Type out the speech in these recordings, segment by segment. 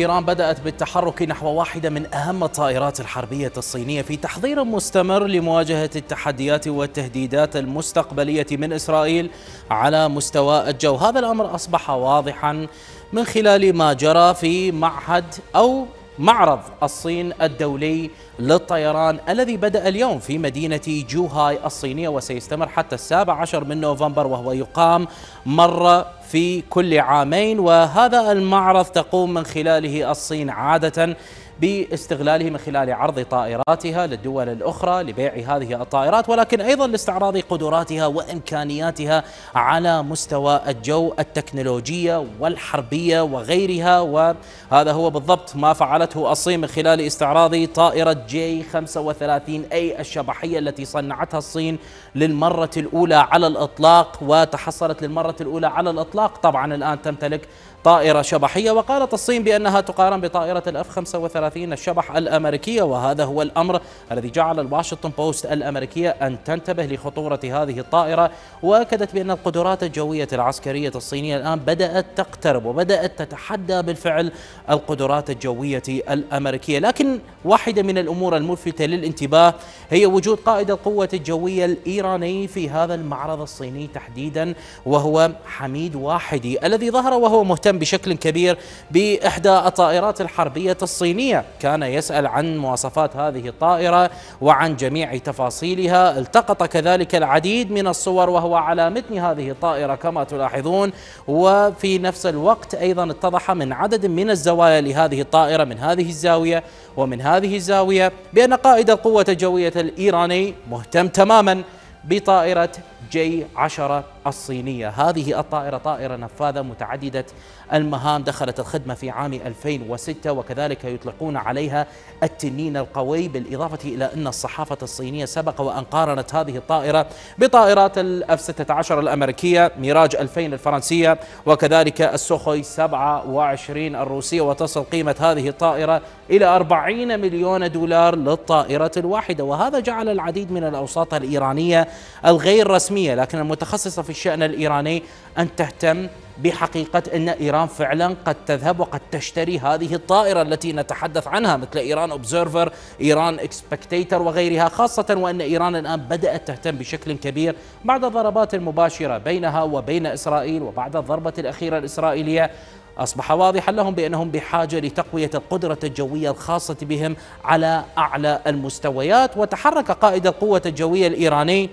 إيران بدأت بالتحرك نحو واحدة من أهم الطائرات الحربية الصينية في تحضير مستمر لمواجهة التحديات والتهديدات المستقبلية من إسرائيل على مستوى الجو هذا الأمر أصبح واضحا من خلال ما جرى في معهد أو معرض الصين الدولي للطيران الذي بدأ اليوم في مدينة جوهاي الصينية وسيستمر حتى السابع عشر من نوفمبر وهو يقام مرة في كل عامين وهذا المعرض تقوم من خلاله الصين عادة باستغلاله من خلال عرض طائراتها للدول الأخرى لبيع هذه الطائرات ولكن أيضا لاستعراض قدراتها وإمكانياتها على مستوى الجو التكنولوجية والحربية وغيرها وهذا هو بالضبط ما فعلته الصين من خلال استعراض طائرة جي 35 أي الشبحية التي صنعتها الصين للمرة الأولى على الإطلاق وتحصلت للمرة الأولى على الإطلاق طبعا الآن تمتلك طائرة شبحية وقالت الصين بأنها تقارن بطائرة الأف 35 الشبح الأمريكية وهذا هو الأمر الذي جعل الواشنطن بوست الأمريكية أن تنتبه لخطورة هذه الطائرة وأكدت بأن القدرات الجوية العسكرية الصينية الآن بدأت تقترب وبدأت تتحدى بالفعل القدرات الجوية الأمريكية لكن واحدة من الأمور الملفتة للانتباه هي وجود قائد القوة الجوية الإيراني في هذا المعرض الصيني تحديدا وهو حميد واحدي الذي ظهر وهو مهتم بشكل كبير بإحدى الطائرات الحربية الصينية كان يسأل عن مواصفات هذه الطائرة وعن جميع تفاصيلها التقط كذلك العديد من الصور وهو على متن هذه الطائرة كما تلاحظون وفي نفس الوقت أيضا اتضح من عدد من الزوايا لهذه الطائرة من هذه الزاوية ومن هذه الزاوية بأن قائد القوة الجوية الإيراني مهتم تماما بطائرة جي 10 الصينية هذه الطائرة طائرة نفاذة متعددة المهام دخلت الخدمة في عام 2006 وكذلك يطلقون عليها التنين القوي بالإضافة إلى أن الصحافة الصينية سبق وأن قارنت هذه الطائرة بطائرات الأف 16 الأمريكية ميراج 2000 الفرنسية وكذلك السوخوي 27 الروسية وتصل قيمة هذه الطائرة إلى 40 مليون دولار للطائرة الواحدة وهذا جعل العديد من الأوساط الإيرانية الغير رسمية لكن المتخصصة في الشأن الإيراني أن تهتم بحقيقة أن إيران فعلا قد تذهب وقد تشتري هذه الطائرة التي نتحدث عنها مثل إيران أوبزيرفر إيران إكسبكتيتر وغيرها خاصة وأن إيران الآن بدأت تهتم بشكل كبير بعد الضربات المباشرة بينها وبين إسرائيل وبعد الضربة الأخيرة الإسرائيلية أصبح واضحا لهم بأنهم بحاجة لتقوية القدرة الجوية الخاصة بهم على أعلى المستويات وتحرك قائد القوة الجوية الإيراني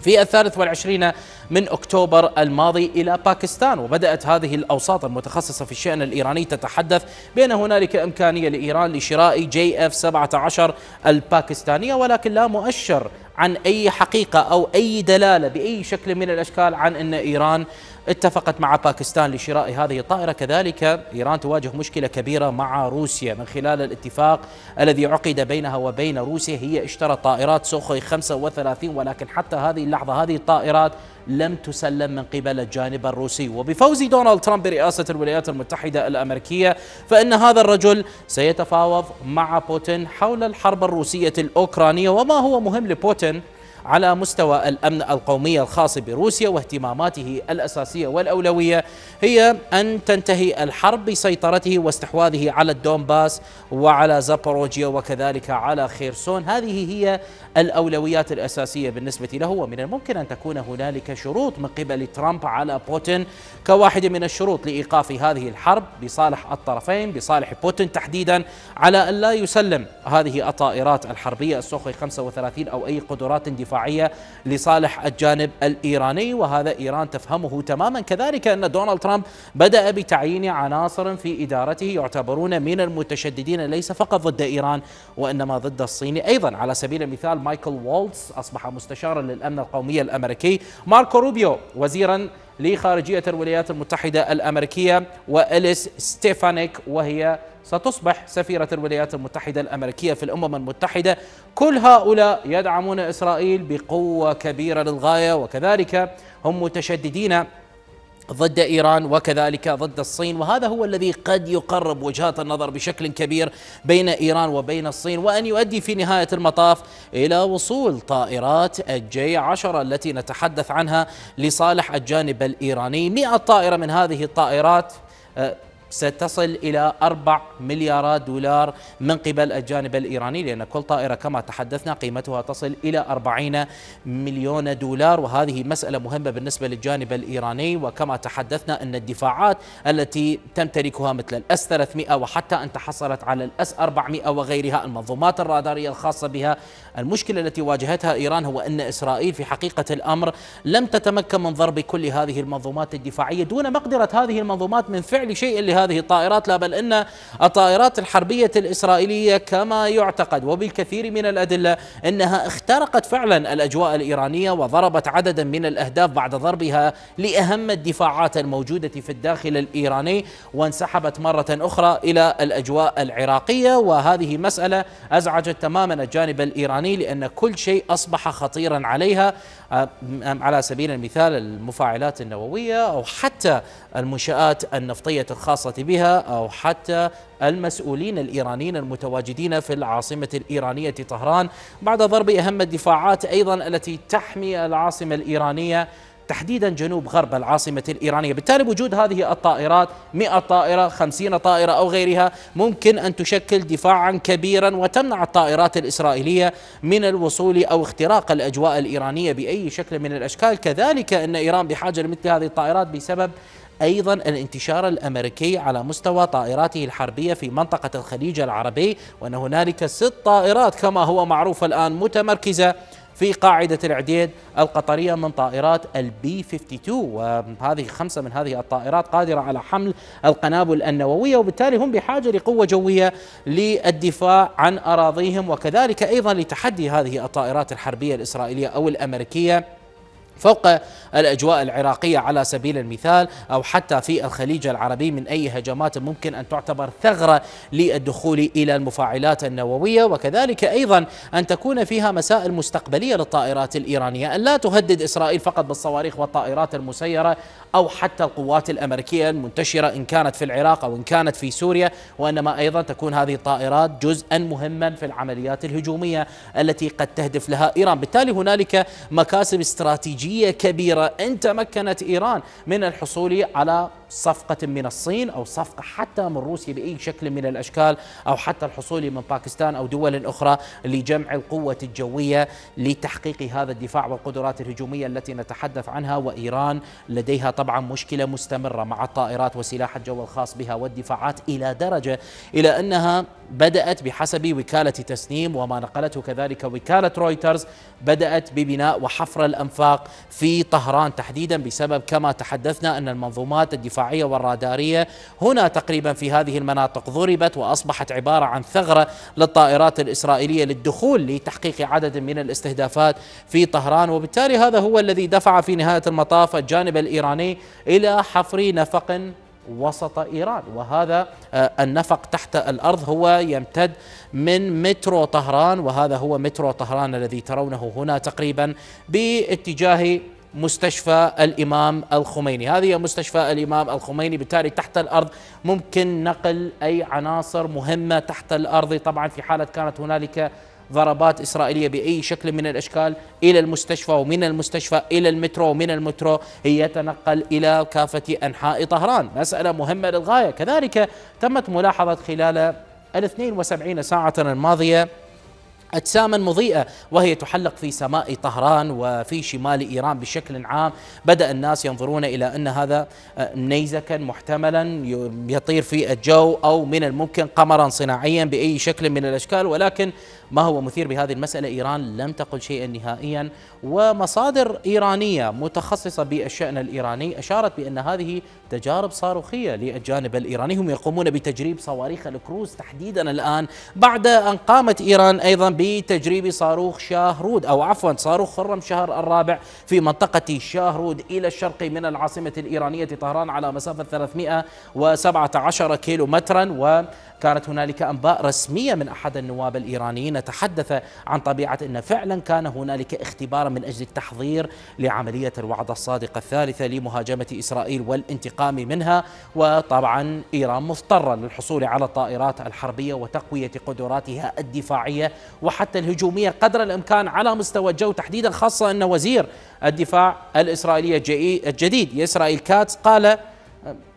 في الثالث والعشرين من أكتوبر الماضي إلى باكستان وبدأت هذه الأوساط المتخصصة في الشأن الإيراني تتحدث بأن هنالك إمكانية لإيران لشراء جي اف 17 الباكستانية ولكن لا مؤشر عن أي حقيقة أو أي دلالة بأي شكل من الأشكال عن أن إيران اتفقت مع باكستان لشراء هذه الطائرة كذلك إيران تواجه مشكلة كبيرة مع روسيا من خلال الاتفاق الذي عقد بينها وبين روسيا هي اشترت طائرات سوخوي 35 ولكن حتى هذه اللحظة هذه الطائرات لم تسلم من قبل الجانب الروسي وبفوز دونالد ترامب برئاسة الولايات المتحدة الأمريكية فإن هذا الرجل سيتفاوض مع بوتين حول الحرب الروسية الأوكرانية وما هو مهم لبوتين على مستوى الامن القومي الخاص بروسيا واهتماماته الاساسيه والاولويه هي ان تنتهي الحرب بسيطرته واستحواذه على الدومباس وعلى زاباروجيا وكذلك على خيرسون هذه هي الاولويات الاساسيه بالنسبه له ومن الممكن ان تكون هنالك شروط من قبل ترامب على بوتين كواحد من الشروط لايقاف هذه الحرب بصالح الطرفين بصالح بوتين تحديدا على ان لا يسلم هذه الطائرات الحربيه السوخي 35 او اي قدرات دفاعيه الدفاعية لصالح الجانب الإيراني وهذا إيران تفهمه تماما كذلك أن دونالد ترامب بدأ بتعيين عناصر في إدارته يعتبرون من المتشددين ليس فقط ضد إيران وإنما ضد الصين أيضا على سبيل المثال مايكل وولتس أصبح مستشارا للأمن القومي الأمريكي ماركو روبيو وزيرا لخارجية الولايات المتحدة الأمريكية وإليس ستيفانيك وهي ستصبح سفيرة الولايات المتحدة الأمريكية في الأمم المتحدة كل هؤلاء يدعمون إسرائيل بقوة كبيرة للغاية وكذلك هم متشددين ضد ايران وكذلك ضد الصين وهذا هو الذي قد يقرب وجهات النظر بشكل كبير بين ايران وبين الصين وان يؤدي في نهايه المطاف الى وصول طائرات الجي 10 التي نتحدث عنها لصالح الجانب الايراني 100 طائره من هذه الطائرات آه، ستصل إلى 4 مليارات دولار من قبل الجانب الإيراني لأن كل طائرة كما تحدثنا قيمتها تصل إلى 40 مليون دولار وهذه مسألة مهمة بالنسبة للجانب الإيراني وكما تحدثنا أن الدفاعات التي تمتلكها مثل الأس 300 وحتى أن تحصلت على الأس 400 وغيرها المنظومات الرادارية الخاصة بها المشكلة التي واجهتها إيران هو أن إسرائيل في حقيقة الأمر لم تتمكن من ضرب كل هذه المنظومات الدفاعية دون مقدرة هذه المنظومات من فعل شيء لها هذه الطائرات لا بل إن الطائرات الحربية الإسرائيلية كما يعتقد وبالكثير من الأدلة أنها اخترقت فعلا الأجواء الإيرانية وضربت عددا من الأهداف بعد ضربها لأهم الدفاعات الموجودة في الداخل الإيراني وانسحبت مرة أخرى إلى الأجواء العراقية وهذه مسألة أزعجت تماما الجانب الإيراني لأن كل شيء أصبح خطيرا عليها على سبيل المثال المفاعلات النووية أو حتى المنشآت النفطية الخاصة بها أو حتى المسؤولين الإيرانيين المتواجدين في العاصمة الإيرانية طهران بعد ضرب أهم الدفاعات أيضا التي تحمي العاصمة الإيرانية تحديدا جنوب غرب العاصمة الإيرانية بالتالي وجود هذه الطائرات 100 طائرة 50 طائرة أو غيرها ممكن أن تشكل دفاعا كبيرا وتمنع الطائرات الإسرائيلية من الوصول أو اختراق الأجواء الإيرانية بأي شكل من الأشكال كذلك أن إيران بحاجة لمثل هذه الطائرات بسبب أيضا الانتشار الأمريكي على مستوى طائراته الحربية في منطقة الخليج العربي وأن هنالك ست طائرات كما هو معروف الآن متمركزة في قاعدة العديد القطرية من طائرات البي 52 وهذه خمسة من هذه الطائرات قادرة على حمل القنابل النووية وبالتالي هم بحاجة لقوة جوية للدفاع عن أراضيهم وكذلك أيضا لتحدي هذه الطائرات الحربية الإسرائيلية أو الأمريكية فوق الأجواء العراقية على سبيل المثال أو حتى في الخليج العربي من أي هجمات ممكن أن تعتبر ثغرة للدخول إلى المفاعلات النووية وكذلك أيضا أن تكون فيها مسائل مستقبلية للطائرات الإيرانية أن لا تهدد إسرائيل فقط بالصواريخ والطائرات المسيرة أو حتى القوات الأمريكية المنتشرة إن كانت في العراق أو إن كانت في سوريا وإنما أيضا تكون هذه الطائرات جزءا مهما في العمليات الهجومية التي قد تهدف لها إيران بالتالي هنالك مكاسب استراتيجية استراتيجية كبيرة إن تمكنت إيران من الحصول على صفقة من الصين أو صفقة حتى من روسيا بأي شكل من الأشكال أو حتى الحصول من باكستان أو دول أخرى لجمع القوة الجوية لتحقيق هذا الدفاع والقدرات الهجومية التي نتحدث عنها وإيران لديها طبعا مشكلة مستمرة مع الطائرات وسلاح الجو الخاص بها والدفاعات إلى درجة إلى أنها بدأت بحسب وكالة تسنيم وما نقلته كذلك وكالة رويترز بدأت ببناء وحفر الأنفاق في طهران تحديدا بسبب كما تحدثنا أن المنظومات الدفاعية الدفاعيه والرادارية هنا تقريبا في هذه المناطق ضربت وأصبحت عبارة عن ثغرة للطائرات الإسرائيلية للدخول لتحقيق عدد من الاستهدافات في طهران وبالتالي هذا هو الذي دفع في نهاية المطاف الجانب الإيراني إلى حفر نفق وسط إيران وهذا آه، النفق تحت الأرض هو يمتد من مترو طهران وهذا هو مترو طهران الذي ترونه هنا تقريبا باتجاه مستشفى الامام الخميني، هذه مستشفى الامام الخميني بالتالي تحت الارض ممكن نقل اي عناصر مهمه تحت الارض طبعا في حاله كانت هنالك ضربات إسرائيلية بأي شكل من الأشكال إلى المستشفى ومن المستشفى إلى المترو ومن المترو يتنقل إلى كافة أنحاء طهران مسألة مهمة للغاية كذلك تمت ملاحظة خلال ال 72 ساعة الماضية أجساما مضيئة وهي تحلق في سماء طهران وفي شمال إيران بشكل عام بدأ الناس ينظرون إلى أن هذا آه، نيزكا محتملا يطير في الجو أو من الممكن قمرا صناعيا بأي شكل من الأشكال ولكن ما هو مثير بهذه المسألة إيران لم تقل شيئا نهائيا ومصادر إيرانية متخصصة بالشأن الإيراني أشارت بأن هذه تجارب صاروخية للجانب الإيراني هم يقومون بتجريب صواريخ الكروز تحديدا الآن بعد أن قامت إيران أيضا بتجريب صاروخ شاهرود أو عفوا صاروخ خرم شهر الرابع في منطقة شاهرود إلى الشرق من العاصمة الإيرانية طهران على مسافة 317 كيلو مترا وكانت هنالك أنباء رسمية من أحد النواب الإيرانيين نتحدث عن طبيعة أن فعلا كان هنالك اختبارا من أجل التحضير لعملية الوعد الصادقه الثالثة لمهاجمة إسرائيل والانتقام منها وطبعا إيران مضطرة للحصول على الطائرات الحربية وتقوية قدراتها الدفاعية وحتى الهجومية قدر الإمكان على مستوى الجو تحديدا خاصة أن وزير الدفاع الإسرائيلي الجديد إسرائيل كاتس قال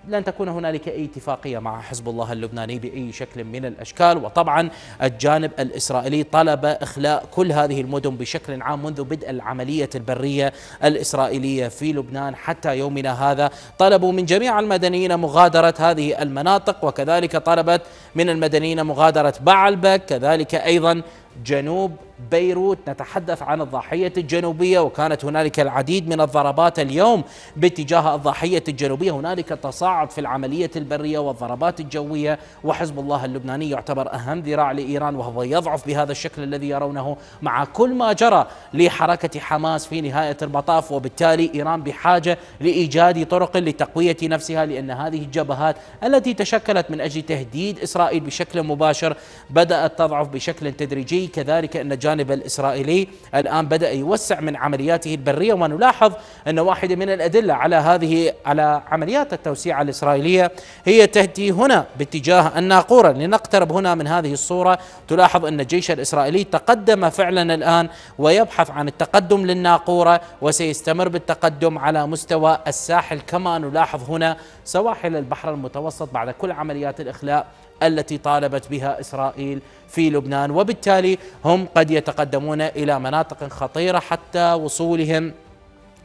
لن تكون هنالك أي اتفاقية مع حزب الله اللبناني بأي شكل من الأشكال وطبعا الجانب الإسرائيلي طلب إخلاء كل هذه المدن بشكل عام منذ بدء العملية البرية الإسرائيلية في لبنان حتى يومنا هذا طلبوا من جميع المدنيين مغادرة هذه المناطق وكذلك طلبت من المدنيين مغادرة بعلبك كذلك أيضا جنوب بيروت نتحدث عن الضاحية الجنوبية وكانت هنالك العديد من الضربات اليوم باتجاه الضاحية الجنوبية هنالك تصاعد في العملية البرية والضربات الجوية وحزب الله اللبناني يعتبر أهم ذراع لإيران وهو يضعف بهذا الشكل الذي يرونه مع كل ما جرى لحركة حماس في نهاية المطاف وبالتالي إيران بحاجة لإيجاد طرق لتقوية نفسها لأن هذه الجبهات التي تشكلت من أجل تهديد إسرائيل بشكل مباشر بدأت تضعف بشكل تدريجي الجوي كذلك أن الجانب الإسرائيلي الآن بدأ يوسع من عملياته البرية ونلاحظ أن واحدة من الأدلة على هذه على عمليات التوسيع الإسرائيلية هي تهدي هنا باتجاه الناقورة لنقترب هنا من هذه الصورة تلاحظ أن الجيش الإسرائيلي تقدم فعلا الآن ويبحث عن التقدم للناقورة وسيستمر بالتقدم على مستوى الساحل كما نلاحظ هنا سواحل البحر المتوسط بعد كل عمليات الإخلاء التي طالبت بها اسرائيل في لبنان وبالتالي هم قد يتقدمون الى مناطق خطيره حتى وصولهم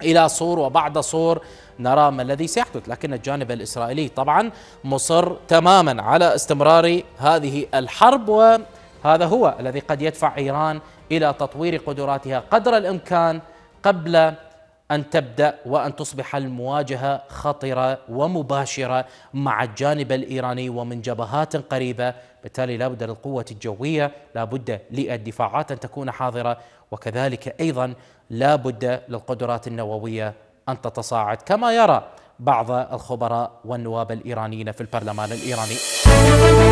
الى صور وبعد صور نرى ما الذي سيحدث لكن الجانب الاسرائيلي طبعا مصر تماما على استمرار هذه الحرب وهذا هو الذي قد يدفع ايران الى تطوير قدراتها قدر الامكان قبل ان تبدا وان تصبح المواجهه خطره ومباشره مع الجانب الايراني ومن جبهات قريبه، بالتالي لابد للقوه الجويه، لابد للدفاعات ان تكون حاضره، وكذلك ايضا لابد للقدرات النوويه ان تتصاعد كما يرى بعض الخبراء والنواب الايرانيين في البرلمان الايراني.